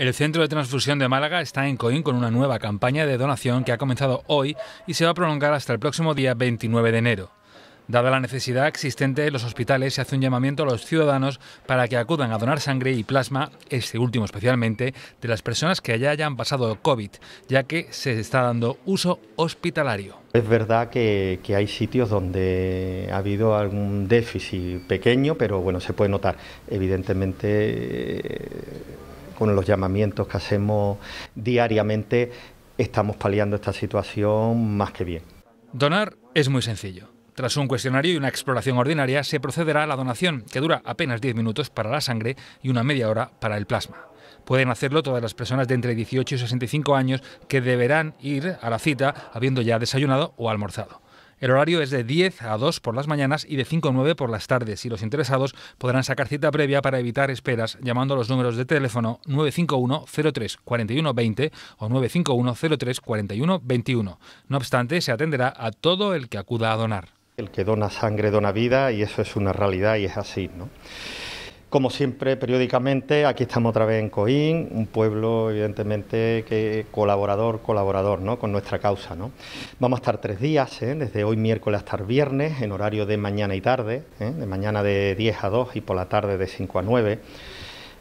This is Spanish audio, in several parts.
El Centro de Transfusión de Málaga está en Coín con una nueva campaña de donación que ha comenzado hoy y se va a prolongar hasta el próximo día 29 de enero. Dada la necesidad existente de los hospitales, se hace un llamamiento a los ciudadanos para que acudan a donar sangre y plasma, este último especialmente, de las personas que ya hayan pasado COVID, ya que se está dando uso hospitalario. Es verdad que, que hay sitios donde ha habido algún déficit pequeño, pero bueno, se puede notar. Evidentemente, eh, con los llamamientos que hacemos diariamente, estamos paliando esta situación más que bien. Donar es muy sencillo. Tras un cuestionario y una exploración ordinaria, se procederá a la donación, que dura apenas 10 minutos para la sangre y una media hora para el plasma. Pueden hacerlo todas las personas de entre 18 y 65 años que deberán ir a la cita habiendo ya desayunado o almorzado. El horario es de 10 a 2 por las mañanas y de 5 a 9 por las tardes y los interesados podrán sacar cita previa para evitar esperas llamando a los números de teléfono 951 03 41 20 o 951 03 41 21. No obstante, se atenderá a todo el que acuda a donar. El que dona sangre dona vida y eso es una realidad y es así, ¿no? Como siempre, periódicamente, aquí estamos otra vez en Coín, un pueblo evidentemente que colaborador, colaborador ¿no? con nuestra causa. ¿no? Vamos a estar tres días, ¿eh? desde hoy miércoles hasta el viernes, en horario de mañana y tarde, ¿eh? de mañana de 10 a 2 y por la tarde de 5 a 9.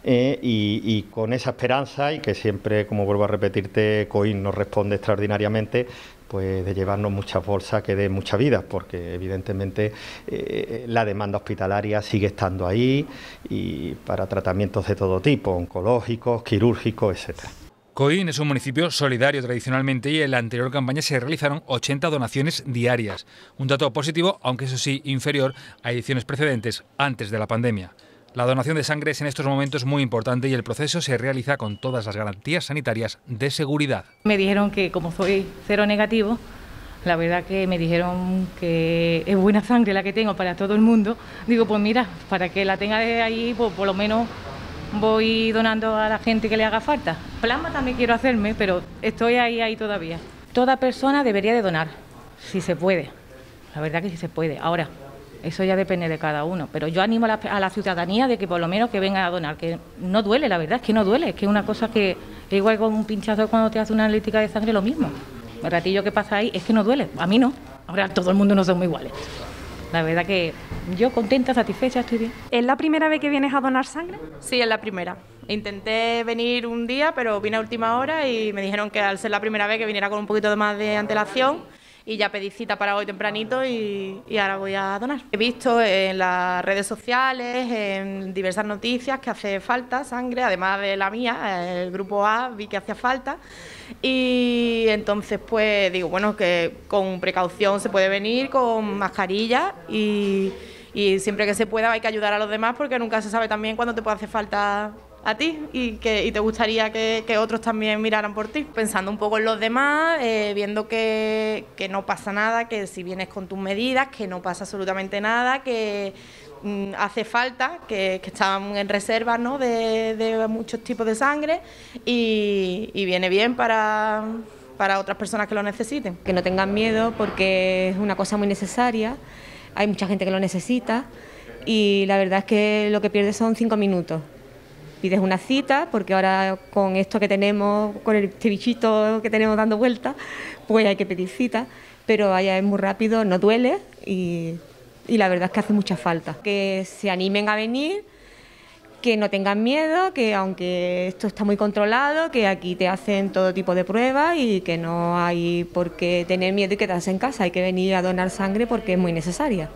¿eh? y, con esa esperanza y que siempre, como vuelvo a repetirte, COIN nos responde extraordinariamente, pues de llevarnos muchas bolsas que den mucha vida, porque evidentemente eh, eh, la demanda hospitalaria sigue estando ahí y para tratamientos de todo tipo, oncológicos, quirúrgicos, etc. Coín es un municipio solidario tradicionalmente y en la anterior campaña se realizaron 80 donaciones diarias, un dato positivo, aunque eso sí inferior a ediciones precedentes antes de la pandemia. La donación de sangre es en estos momentos muy importante y el proceso se realiza con todas las garantías sanitarias de seguridad. Me dijeron que como soy cero negativo, la verdad que me dijeron que es buena sangre la que tengo para todo el mundo. Digo, pues mira, para que la tenga de ahí, pues por lo menos voy donando a la gente que le haga falta. Plasma también quiero hacerme, pero estoy ahí, ahí todavía. Toda persona debería de donar, si se puede. La verdad que si se puede. Ahora, eso ya depende de cada uno. Pero yo animo a la, ciudadanía de que por lo menos que venga a donar, que no duele, la verdad es que no duele, es que es una cosa que es igual con un pinchazo cuando te hace una analítica de sangre, lo mismo. El ratillo que pasa ahí es que no duele, a mí no. Ahora todo el mundo no somos iguales. La verdad que yo contenta, satisfecha, estoy bien. ¿Es la primera vez que vienes a donar sangre? Sí, es la primera. Intenté venir un día, pero vine a última hora y me dijeron que al ser la primera vez que viniera con un poquito de más de antelación y ya pedí cita para hoy tempranito y, ahora voy a donar. He visto en las redes sociales, en diversas noticias que hace falta sangre, además de la mía, el grupo A vi que hacía falta y entonces pues digo, bueno, que con precaución se puede venir, con mascarilla y, y siempre que se pueda hay que ayudar a los demás porque nunca se sabe también cuándo te puede hacer falta a ti y que te gustaría que, otros también miraran por ti. Pensando un poco en los demás, eh, viendo que, no pasa nada, que si vienes con tus medidas, que no pasa absolutamente nada, que mm, hace falta, que, están en reserva ¿no? de, muchos tipos de sangre y, viene bien para, para otras personas que lo necesiten. Que no tengan miedo porque es una cosa muy necesaria, hay mucha gente que lo necesita y la verdad es que lo que pierdes son cinco minutos pides una cita, porque ahora con esto que tenemos, con este bichito que tenemos dando vuelta, pues hay que pedir cita, pero allá es muy rápido, no duele y, y la verdad es que hace mucha falta. Que se animen a venir, que no tengan miedo, que aunque esto está muy controlado, que aquí te hacen todo tipo de pruebas y que no hay por qué tener miedo y quedarse en casa, hay que venir a donar sangre porque es muy necesaria.